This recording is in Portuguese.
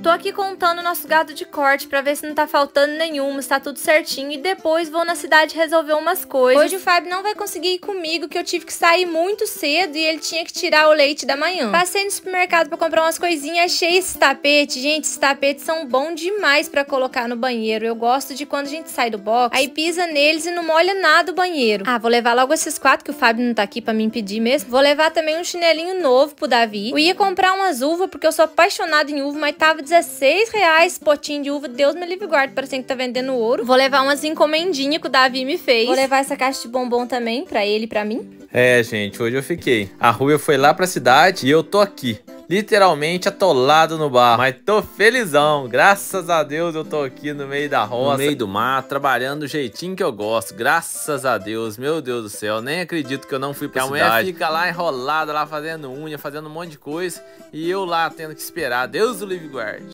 Tô aqui contando nosso gado de corte para ver se não tá faltando nenhum, se tá tudo certinho. E depois vou na cidade resolver umas coisas. Hoje o Fábio não vai conseguir ir comigo, que eu tive que sair muito cedo e ele tinha que tirar o leite da manhã. Passei no supermercado para comprar umas coisinhas, achei esse tapete. Gente, esses tapetes são bons demais para colocar no banheiro. Eu gosto de quando a gente sai do box, aí pisa neles e não molha nada o banheiro. Ah, vou levar logo esses quatro, que o Fábio não tá aqui para me impedir mesmo. Vou levar também um chinelinho novo pro Davi. Eu ia comprar umas uvas, porque eu sou apaixonada em uva, mas tava custava 16 reais potinho de uva. Deus me livre guarda. parecendo que tá vendendo ouro. Vou levar umas encomendinhas que o Davi me fez. Vou levar essa caixa de bombom também, pra ele e pra mim. É, gente, hoje eu fiquei. A Rui foi lá pra cidade e eu tô aqui literalmente atolado no bar. Mas tô felizão, graças a Deus eu tô aqui no meio da roça. No meio do mar, trabalhando do jeitinho que eu gosto, graças a Deus, meu Deus do céu. Nem acredito que eu não fui pra Porque a cidade. A mulher fica lá enrolada, lá fazendo unha, fazendo um monte de coisa. E eu lá tendo que esperar, Deus o livre guarde.